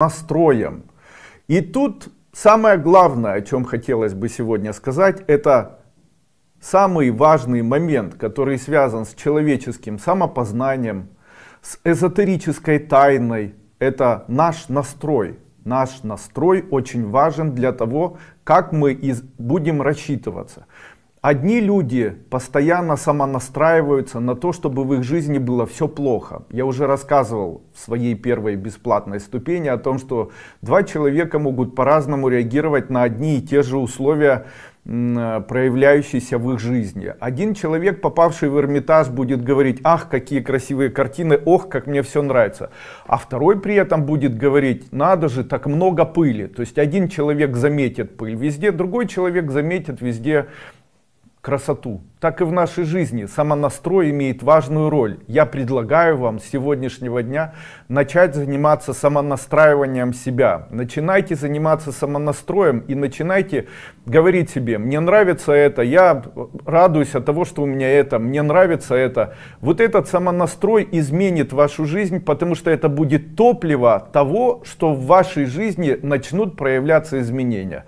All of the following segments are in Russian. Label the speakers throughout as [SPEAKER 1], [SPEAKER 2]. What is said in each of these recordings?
[SPEAKER 1] настроем. И тут самое главное, о чем хотелось бы сегодня сказать, это самый важный момент, который связан с человеческим самопознанием, с эзотерической тайной. Это наш настрой. Наш настрой очень важен для того, как мы будем рассчитываться. Одни люди постоянно самонастраиваются на то, чтобы в их жизни было все плохо. Я уже рассказывал в своей первой бесплатной ступени о том, что два человека могут по-разному реагировать на одни и те же условия, проявляющиеся в их жизни. Один человек, попавший в Эрмитаж, будет говорить, ах, какие красивые картины, ох, как мне все нравится. А второй при этом будет говорить, надо же, так много пыли. То есть один человек заметит пыль везде, другой человек заметит везде пыль красоту, так и в нашей жизни самонастрой имеет важную роль. Я предлагаю вам с сегодняшнего дня начать заниматься самонастраиванием себя. Начинайте заниматься самонастроем и начинайте говорить себе, мне нравится это, я радуюсь от того, что у меня это, мне нравится это. Вот этот самонастрой изменит вашу жизнь, потому что это будет топливо того, что в вашей жизни начнут проявляться изменения.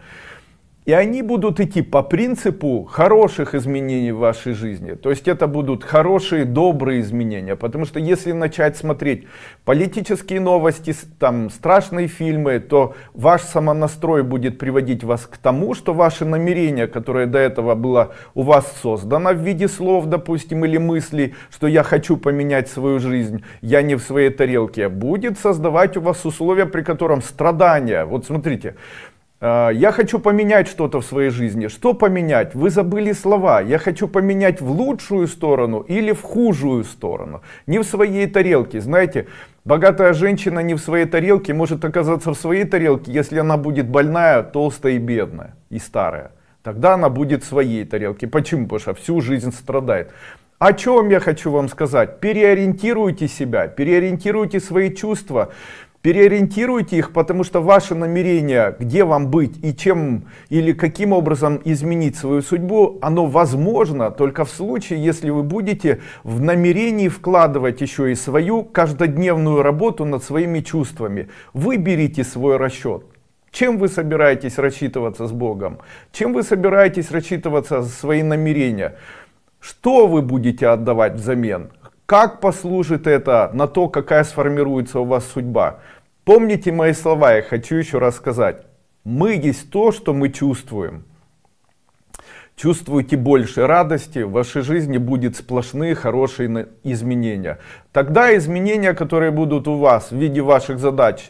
[SPEAKER 1] И они будут идти по принципу хороших изменений в вашей жизни. То есть это будут хорошие, добрые изменения. Потому что если начать смотреть политические новости, там страшные фильмы, то ваш самонастрой будет приводить вас к тому, что ваше намерение, которое до этого было у вас создано в виде слов, допустим, или мыслей, что я хочу поменять свою жизнь, я не в своей тарелке, будет создавать у вас условия, при котором страдания. Вот смотрите, Э, я хочу поменять что-то в своей жизни. Что поменять? Вы забыли слова. Я хочу поменять в лучшую сторону или в хужую сторону. Не в своей тарелке. Знаете, богатая женщина не в своей тарелке может оказаться в своей тарелке, если она будет больная, толстая и бедная, и старая. Тогда она будет в своей тарелке. Почему? Потому что всю жизнь страдает. О чем я хочу вам сказать? Переориентируйте себя, переориентируйте свои чувства переориентируйте их, потому что ваше намерение, где вам быть и чем или каким образом изменить свою судьбу, оно возможно только в случае, если вы будете в намерении вкладывать еще и свою каждодневную работу над своими чувствами. Выберите свой расчет. Чем вы собираетесь рассчитываться с Богом? Чем вы собираетесь рассчитываться за свои намерения? Что вы будете отдавать взамен? Как послужит это на то, какая сформируется у вас судьба? Помните мои слова, я хочу еще раз сказать. Мы есть то, что мы чувствуем. Чувствуйте больше радости, в вашей жизни будет сплошные хорошие изменения. Тогда изменения, которые будут у вас в виде ваших задач,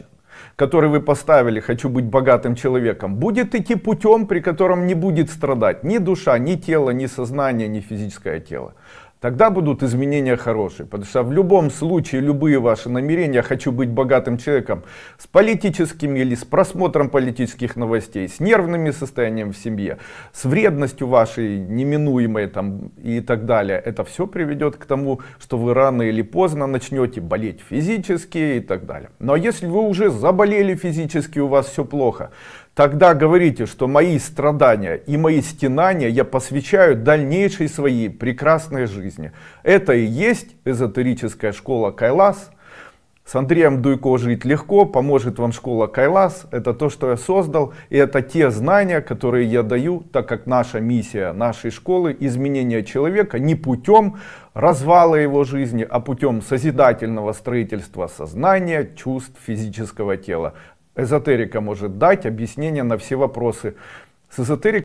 [SPEAKER 1] которые вы поставили, хочу быть богатым человеком, будет идти путем, при котором не будет страдать ни душа, ни тело, ни сознание, ни физическое тело. Тогда будут изменения хорошие, потому что в любом случае любые ваши намерения, хочу быть богатым человеком, с политическими или с просмотром политических новостей, с нервными состоянием в семье, с вредностью вашей неминуемой там, и так далее, это все приведет к тому, что вы рано или поздно начнете болеть физически и так далее. Но если вы уже заболели физически, у вас все плохо, Тогда говорите, что мои страдания и мои стенания я посвящаю дальнейшей своей прекрасной жизни. Это и есть эзотерическая школа Кайлас. С Андреем Дуйко жить легко, поможет вам школа Кайлас. Это то, что я создал, и это те знания, которые я даю, так как наша миссия нашей школы – изменение человека не путем развала его жизни, а путем созидательного строительства сознания, чувств, физического тела эзотерика может дать объяснение на все вопросы. С эзотерикой